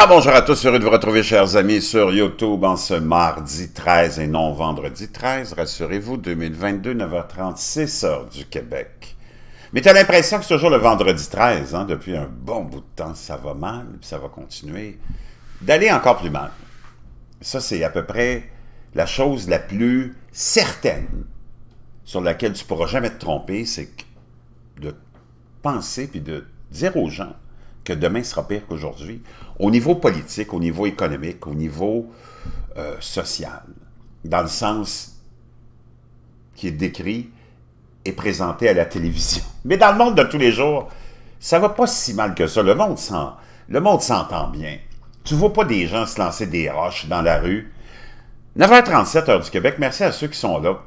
Ah, bonjour à tous, heureux de vous retrouver, chers amis, sur YouTube en ce mardi 13 et non vendredi 13. Rassurez-vous, 2022, 9h36, heure du Québec. Mais tu as l'impression que c'est toujours le vendredi 13, hein, depuis un bon bout de temps, ça va mal, puis ça va continuer d'aller encore plus mal. Ça, c'est à peu près la chose la plus certaine sur laquelle tu pourras jamais te tromper, c'est de penser puis de dire aux gens que demain sera pire qu'aujourd'hui, au niveau politique, au niveau économique, au niveau euh, social, dans le sens qui est décrit et présenté à la télévision. Mais dans le monde de tous les jours, ça va pas si mal que ça. Le monde s'entend bien. Tu vois pas des gens se lancer des roches dans la rue. 9h37, heure du Québec. Merci à ceux qui sont là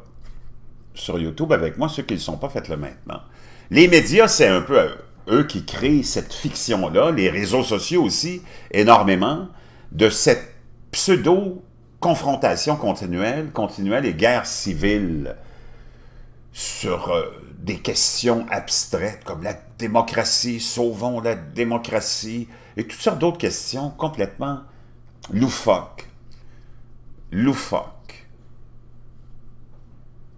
sur YouTube avec moi, ceux qui ne sont pas, faites-le maintenant. Les médias, c'est un peu eux qui créent cette fiction-là, les réseaux sociaux aussi, énormément, de cette pseudo-confrontation continuelle, continuelle et guerre civile sur euh, des questions abstraites comme la démocratie, sauvons la démocratie, et toutes sortes d'autres questions complètement loufoques. Loufoques.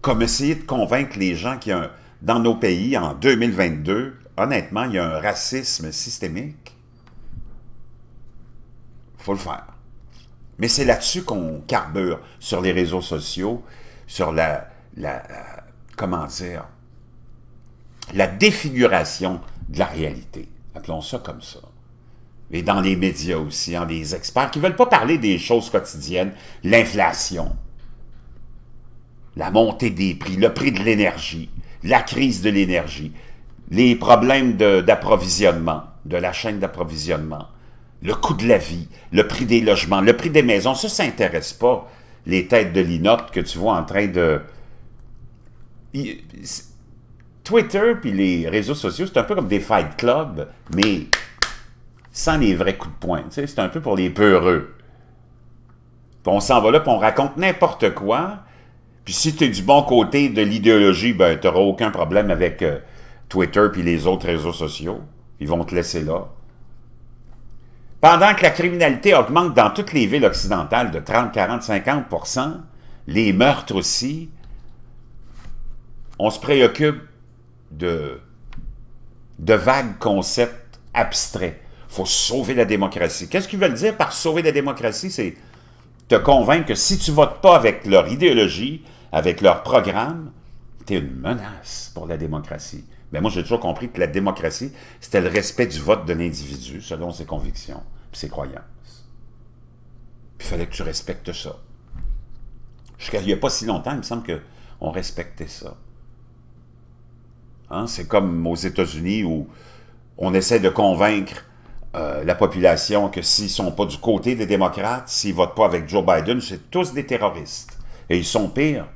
Comme essayer de convaincre les gens qui, dans nos pays, en 2022, honnêtement, il y a un racisme systémique, faut le faire. Mais c'est là-dessus qu'on carbure, sur les réseaux sociaux, sur la, comment dire, la défiguration de la réalité. Appelons ça comme ça. Et dans les médias aussi, en des experts qui ne veulent pas parler des choses quotidiennes, l'inflation, la montée des prix, le prix de l'énergie, la crise de l'énergie les problèmes d'approvisionnement, de, la chaîne d'approvisionnement, le coût de la vie, le prix des logements, le prix des maisons, ça, ça n'intéresse pas les têtes de l'inote que tu vois en train de... Twitter puis les réseaux sociaux, c'est un peu comme des fight clubs, mais sans les vrais coups de poing. C'est un peu pour les peureux. on s'en va là, on raconte n'importe quoi. Puis si tu es du bon côté de l'idéologie, ben, tu n'auras aucun problème avec... Euh, Twitter puis les autres réseaux sociaux. Ils vont te laisser là. Pendant que la criminalité augmente dans toutes les villes occidentales de 30, 40, 50 les meurtres aussi, on se préoccupe de, de vagues concepts abstraits. Il faut sauver la démocratie. Qu'est-ce qu'ils veulent dire par sauver la démocratie? C'est te convaincre que si tu ne votes pas avec leur idéologie, avec leur programme, tu es une menace pour la démocratie. Mais ben, moi, j'ai toujours compris que la démocratie, c'était le respect du vote de l'individu selon ses convictions et ses croyances. Puis il fallait que tu respectes ça. Jusqu'à il n'y a pas si longtemps, il me semble qu'on respectait ça. Hein, c'est comme aux États-Unis où on essaie de convaincre euh, la population que s'ils ne sont pas du côté des démocrates, s'ils ne votent pas avec Joe Biden, c'est tous des terroristes. Et ils sont pires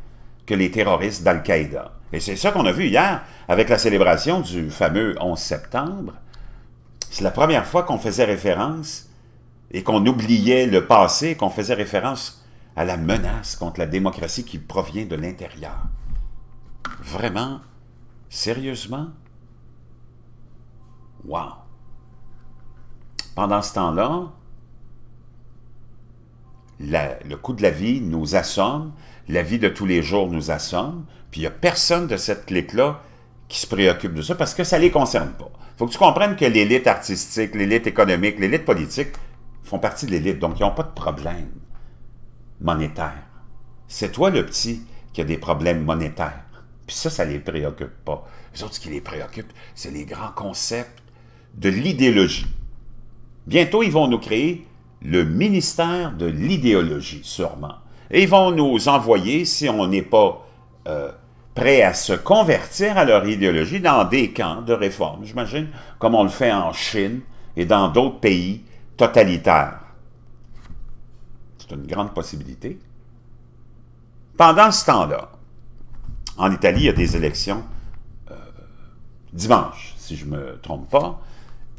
que les terroristes d'Al-Qaïda. Et c'est ça qu'on a vu hier avec la célébration du fameux 11 septembre. C'est la première fois qu'on faisait référence et qu'on oubliait le passé, qu'on faisait référence à la menace contre la démocratie qui provient de l'intérieur. Vraiment? Sérieusement? Wow! Pendant ce temps-là, le coût de la vie nous assomme, la vie de tous les jours nous assomme, puis il n'y a personne de cette clique-là qui se préoccupe de ça parce que ça ne les concerne pas. faut que tu comprennes que l'élite artistique, l'élite économique, l'élite politique font partie de l'élite, donc ils n'ont pas de problème monétaire. C'est toi le petit qui a des problèmes monétaires. Puis ça, ça ne les préoccupe pas. Les autres, ce qui les préoccupent, c'est les grands concepts de l'idéologie. Bientôt, ils vont nous créer le ministère de l'idéologie, sûrement. Et ils vont nous envoyer, si on n'est pas euh, prêt à se convertir à leur idéologie, dans des camps de réforme, j'imagine, comme on le fait en Chine et dans d'autres pays totalitaires. C'est une grande possibilité. Pendant ce temps-là, en Italie, il y a des élections euh, dimanche, si je ne me trompe pas.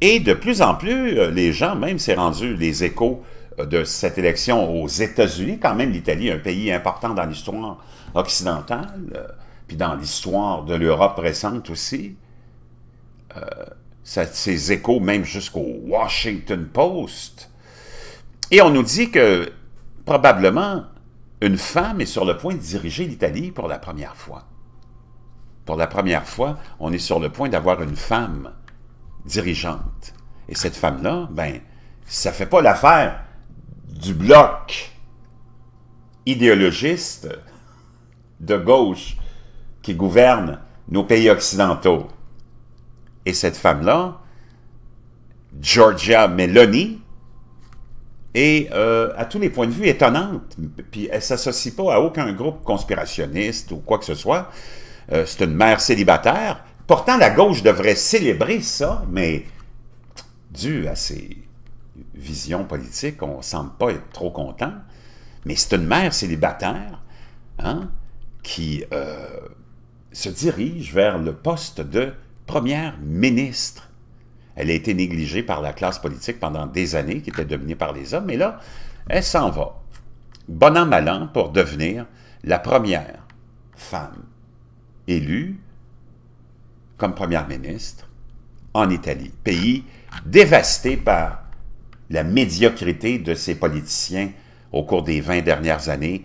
Et de plus en plus, euh, les gens, même s'est rendu les échos euh, de cette élection aux États-Unis, quand même l'Italie est un pays important dans l'histoire occidentale, euh, puis dans l'histoire de l'Europe récente aussi. Ces échos même jusqu'au Washington Post. Et on nous dit que probablement une femme est sur le point de diriger l'Italie pour la première fois. Pour la première fois, on est sur le point d'avoir une femme dirigeante. Et cette femme-là, ben, ça fait pas l'affaire du bloc idéologiste de gauche qui gouverne nos pays occidentaux. Et cette femme-là, Georgia Meloni, est euh, à tous les points de vue étonnante, puis elle ne s'associe pas à aucun groupe conspirationniste ou quoi que ce soit. Euh, c'est une mère célibataire Pourtant, la gauche devrait célébrer ça, mais dû à ses visions politiques, on ne semble pas être trop content. Mais c'est une mère célibataire hein, qui euh, se dirige vers le poste de première ministre. Elle a été négligée par la classe politique pendant des années, qui était dominée par les hommes, mais là, elle s'en va. Bon an, mal an, pour devenir la première femme élue comme première ministre en Italie, pays dévasté par la médiocrité de ses politiciens au cours des 20 dernières années,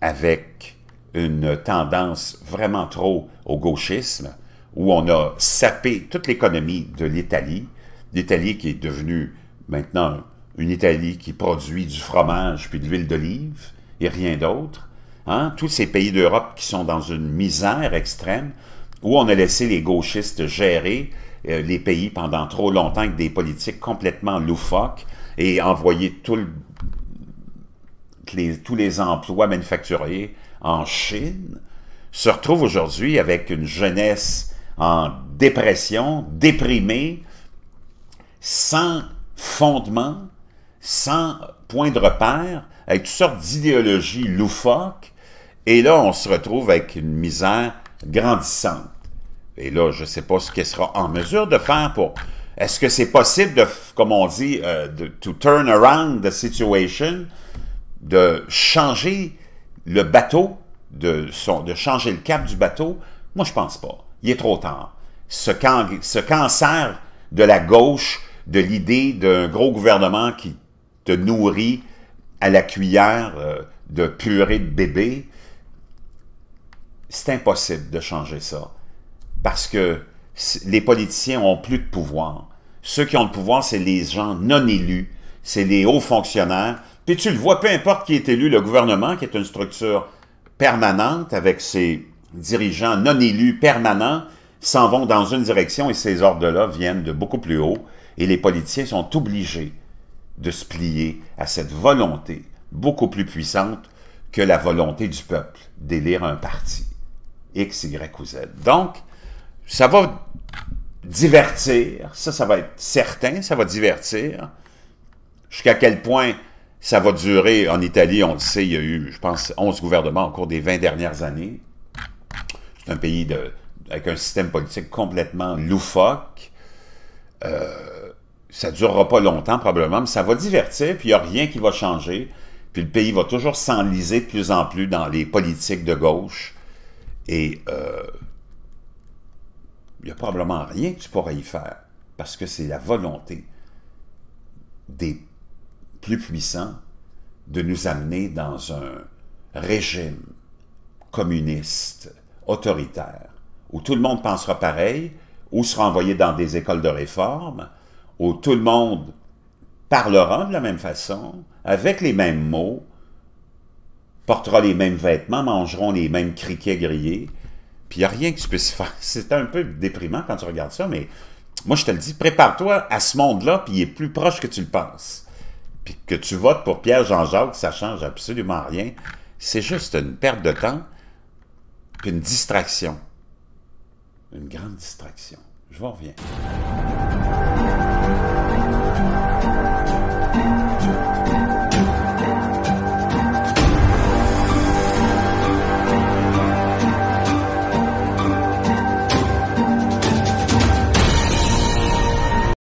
avec une tendance vraiment trop au gauchisme, où on a sapé toute l'économie de l'Italie, l'Italie qui est devenue maintenant une Italie qui produit du fromage puis de l'huile d'olive et rien d'autre. Hein. Tous ces pays d'Europe qui sont dans une misère extrême, où on a laissé les gauchistes gérer euh, les pays pendant trop longtemps avec des politiques complètement loufoques et envoyer tout tous les emplois manufacturiers en Chine, se retrouve aujourd'hui avec une jeunesse en dépression, déprimée, sans fondement, sans point de repère, avec toutes sortes d'idéologies loufoques. Et là, on se retrouve avec une misère grandissante. Et là, je ne sais pas ce qu'elle sera en mesure de faire pour... Est-ce que c'est possible de, comme on dit, euh, de, to turn around the situation, de changer le bateau, de, de changer le cap du bateau? Moi, je pense pas. Il est trop tard. Ce, ce cancer de la gauche, de l'idée d'un gros gouvernement qui te nourrit à la cuillère euh, de purée de bébé, c'est impossible de changer ça. Parce que les politiciens n'ont plus de pouvoir. Ceux qui ont le pouvoir, c'est les gens non élus, c'est les hauts fonctionnaires. Puis tu le vois, peu importe qui est élu, le gouvernement, qui est une structure permanente avec ses dirigeants non élus permanents, s'en vont dans une direction et ces ordres-là viennent de beaucoup plus haut. Et les politiciens sont obligés de se plier à cette volonté beaucoup plus puissante que la volonté du peuple d'élire un parti. X, Y ou Z. Donc, ça va divertir, ça, ça va être certain, ça va divertir. Jusqu'à quel point ça va durer, en Italie, on le sait, il y a eu, je pense, 11 gouvernements au cours des 20 dernières années. C'est un pays avec un système politique complètement loufoque. Euh, ça ne durera pas longtemps, probablement, mais ça va divertir, puis il n'y a rien qui va changer. Puis le pays va toujours s'enliser de plus en plus dans les politiques de gauche et il euh, n'y a probablement rien que tu pourrais y faire, parce que c'est la volonté des plus puissants de nous amener dans un régime communiste, autoritaire, où tout le monde pensera pareil, ou sera envoyé dans des écoles de réforme, où tout le monde parlera de la même façon, avec les mêmes mots, portera les mêmes vêtements, mangeront les mêmes criquets grillés, puis il n'y a rien que tu puisses faire. C'est un peu déprimant quand tu regardes ça, mais moi je te le dis, prépare-toi à ce monde-là, puis il est plus proche que tu le penses. Puis que tu votes pour Pierre-Jean-Jacques, ça ne change absolument rien. C'est juste une perte de temps, puis une distraction. Une grande distraction. Je vous reviens.